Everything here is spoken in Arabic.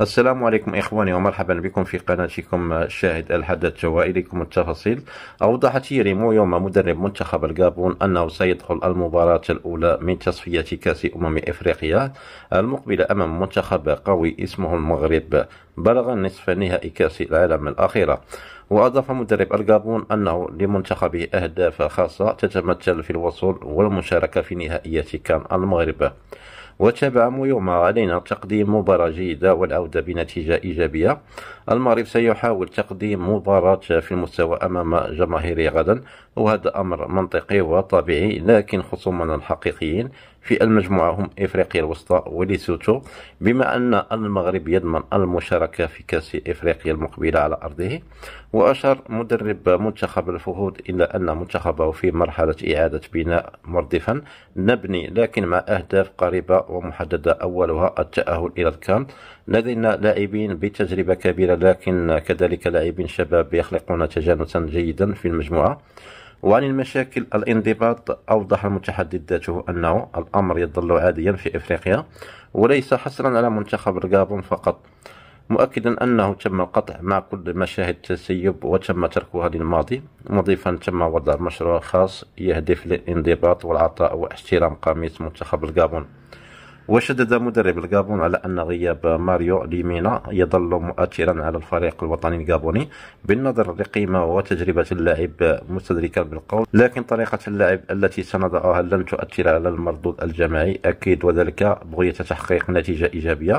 السلام عليكم إخواني ومرحبا بكم في قناتكم الشاهد الحدث وإليكم التفاصيل أوضحت ريمو يوم مدرب منتخب الجابون أنه سيدخل المباراة الأولى من تصفيات كأس أمم إفريقيا المقبلة أمام منتخب قوي اسمه المغرب بلغ نصف نهائي كأس العالم الأخيرة وأضاف مدرب الجابون أنه لمنتخبه أهداف خاصة تتمثل في الوصول والمشاركة في نهائيات كان المغرب وتابع ميوما علينا تقديم مباراة جيدة والعودة بنتيجة إيجابية المغرب سيحاول تقديم مباراة في المستوى أمام جماهيري غدا وهذا أمر منطقي وطبيعي لكن خصومنا الحقيقيين في المجموعة هم إفريقيا الوسطى وليسوتو بما أن المغرب يضمن المشاركة في كأس إفريقيا المقبلة على أرضه وأشار مدرب منتخب الفهود إلى أن منتخبه في مرحلة إعادة بناء مردفا نبني لكن مع أهداف قريبة ومحددة أولها التأهل إلى الكان لدينا لاعبين بتجربة كبيرة لكن كذلك لاعبين شباب يخلقون تجانسا جيدا في المجموعة وعن المشاكل الانضباط أوضح المتحدث ذاته أنه الأمر يظل عاديا في إفريقيا وليس حصرا على منتخب الغابون فقط مؤكدا أنه تم القطع مع كل مشاهد تسيب وتم تركها للماضي مضيفا تم وضع مشروع خاص يهدف للانضباط والعطاء واحترام قميص منتخب الغابون وشدد مدرب الغابون على أن غياب ماريو ليمينا يظل مؤثرا على الفريق الوطني الغابوني بالنظر لقيمة وتجربة اللاعب مستدركا بالقول لكن طريقة اللعب التي سنضعها لن تؤثر على المردود الجماعي أكيد وذلك بغية تحقيق نتيجة إيجابية